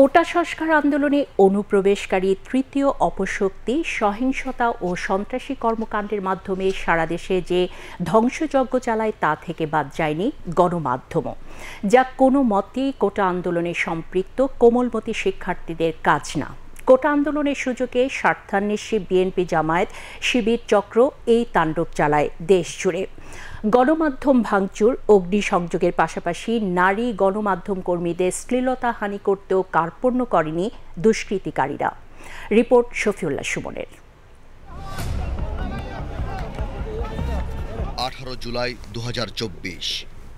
কোটা সংস্কার আন্দোলনে অনুপ্রবেশকারী তৃতীয় অপশক্তি সহিংসতা ও সন্ত্রাসী কর্মকাণ্ডের মাধ্যমে সারা দেশে যে ধ্বংসযজ্ঞ চালায় তা থেকে বাদ যায়নি গণমাধ্যমও যা কোনো মতেই কোটা আন্দোলনে সম্পৃক্ত কোমলমতি শিক্ষার্থীদের কাজ না কোটা আন্দোলনের সুযোগে স্বার্থান্বেষী বিএনপি জামায়াত শিবির চক্র এই তাণ্ডব চালায় দেশ জুড়ে গণমাধ্যম ভাঙচুর অগ্নিসংযোগের পাশাপাশি নারী গণমাধ্যম কর্মীদের শ্লীলতা হানি করতেও কার্পণ্য করেনি দুষ্কৃতিকারীরা রিপোর্ট শফিউল্লাহ সুমনের আঠারো জুলাই দু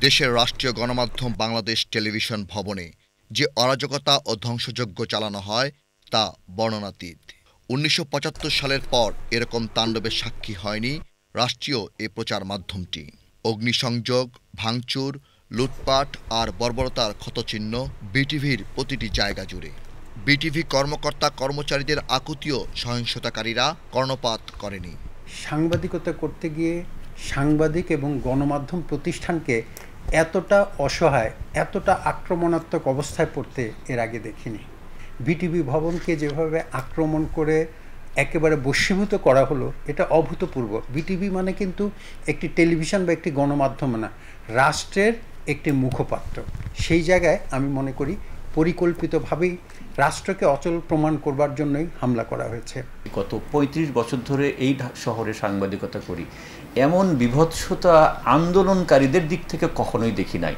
দেশের রাষ্ট্রীয় গণমাধ্যম বাংলাদেশ টেলিভিশন ভবনে যে অরাজকতা ও ধ্বংসযজ্ঞ চালানো হয় তা বর্ণনাতীত উনিশশো সালের পর এরকম তাণ্ডবের সাক্ষী হয়নি রাষ্ট্রীয় এ প্রচার মাধ্যমটি অগ্নিসংযোগ ভাঙচুর লুটপাট আর বর্বরতার ক্ষতচিহ্ন বিটিভির প্রতিটি জায়গা জুড়ে বিটিভি কর্মকর্তা কর্মচারীদের আকুতীয় সহিংসতাকারীরা কর্ণপাত করেনি সাংবাদিকতা করতে গিয়ে সাংবাদিক এবং গণমাধ্যম প্রতিষ্ঠানকে এতটা অসহায় এতটা আক্রমণাত্মক অবস্থায় পড়তে এর আগে দেখিনি বিটিভি ভবনকে যেভাবে আক্রমণ করে একেবারে বস্মীভূত করা হলো এটা অভূতপূর্ব বিটিভি মানে কিন্তু একটি টেলিভিশন বা একটি গণমাধ্যম না রাষ্ট্রের একটি মুখপাত্র সেই জায়গায় আমি মনে করি পরিকল্পিতভাবেই রাষ্ট্রকে অচল প্রমাণ করবার জন্যই হামলা করা হয়েছে গত ৩৫ বছর ধরে এই শহরে সাংবাদিকতা করি এমন বিভৎসতা আন্দোলনকারীদের দিক থেকে কখনোই দেখি নাই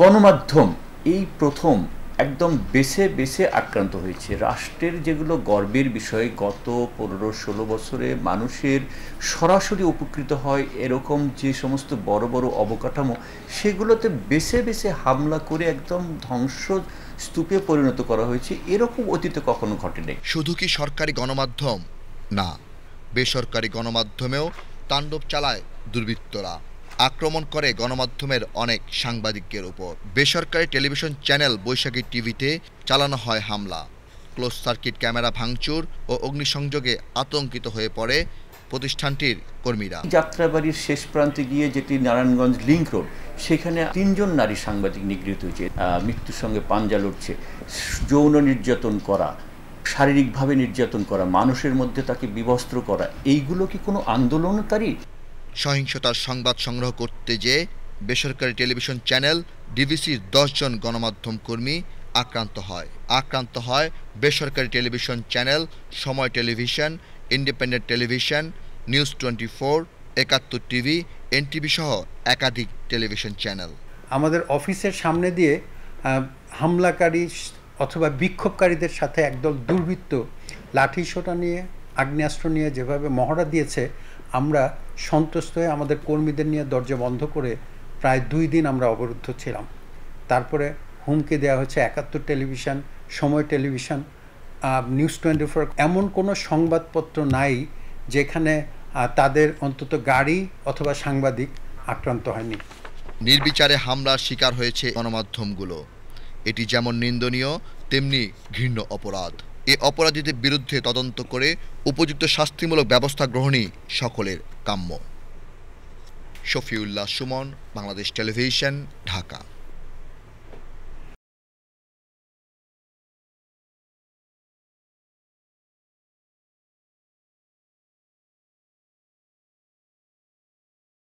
গণমাধ্যম এই প্রথম একদম বেছে বেছে আক্রান্ত হয়েছে রাষ্ট্রের যেগুলো গর্বের বিষয় গত পনেরো ষোলো বছরে মানুষের সরাসরি উপকৃত হয় এরকম যে সমস্ত বড় বড় অবকাঠামো সেগুলোতে বেছে বেছে হামলা করে একদম ধ্বংস স্তূপে পরিণত করা হয়েছে এরকম অতীতে কখনো ঘটেনি শুধু কি সরকারি গণমাধ্যম না বেসরকারি গণমাধ্যমেও তাণ্ডব চালায় দুর্বৃত্তরা আক্রমণ করে গণমাধ্যমের অনেক সাংবাদিকের উপর বেসরকারি টেলিভিশন চ্যানেল বৈশাখী টিভিতে চালানো হয় হামলা ক্লোজ সার্কিট ক্যামেরা ভাঙচুর ও অগ্নিসংযোগে আতঙ্কিত হয়ে পড়ে প্রতিষ্ঠানটির কর্মীরা যাত্রাবাড়ির শেষ প্রান্তে গিয়ে যেটি নারায়ণগঞ্জ লিঙ্ক রোড সেখানে তিনজন নারী সাংবাদিক নিগৃহীত হয়েছে মৃত্যুর সঙ্গে পাঞ্জা লড়ছে যৌন নির্যাতন করা শারীরিকভাবে নির্যাতন করা মানুষের মধ্যে তাকে বিবস্ত্র করা এইগুলো কি কোনো আন্দোলনকারী সহিংসতার সংবাদ সংগ্রহ করতে যেয়ে বেসরকারি টেলিভিশন চ্যানেল ডিভিসির দশজন গণমাধ্যম কর্মী আক্রান্ত হয় আক্রান্ত হয় বেসরকারি television channel Somoy television independent television news twenty four Ekattor TV NTV সহ একাধিক টেলিভিশন চ্যানেল আমাদের অফিসের সামনে দিয়ে হামলাকারী অথবা বিক্ষোভকারীদের সাথে একদল দুর্বৃত্ত লাঠি সোটা নিয়ে আগ্নেয়াস্ত্র নিয়ে যেভাবে মহড়া দিয়েছে আমরা সন্তুষ্ট হয়ে আমাদের কর্মীদের নিয়ে দরজা বন্ধ করে প্রায় দুই দিন আমরা অবরুদ্ধ ছিলাম তারপরে হুমকি দেওয়া হচ্ছে একাত্তর টেলিভিশন সময় টেলিভিশন নিউজ টোয়েন্টি ফোর এমন কোনো সংবাদপত্র নাই যেখানে তাদের অন্তত গাড়ি অথবা সাংবাদিক আক্রান্ত হয়নি নির্বিচারে হামলার শিকার হয়েছে গণমাধ্যমগুলো এটি যেমন নিন্দনীয় তেমনি ঘৃণ্য অপরাধ এ অপরাধীদের বিরুদ্ধে তদন্ত করে উপযুক্ত শাস্তিমূলক ব্যবস্থা গ্রহণই সকলের কাম্য শফিউল্লাহ সুমন বাংলাদেশ টেলিভিশন ঢাকা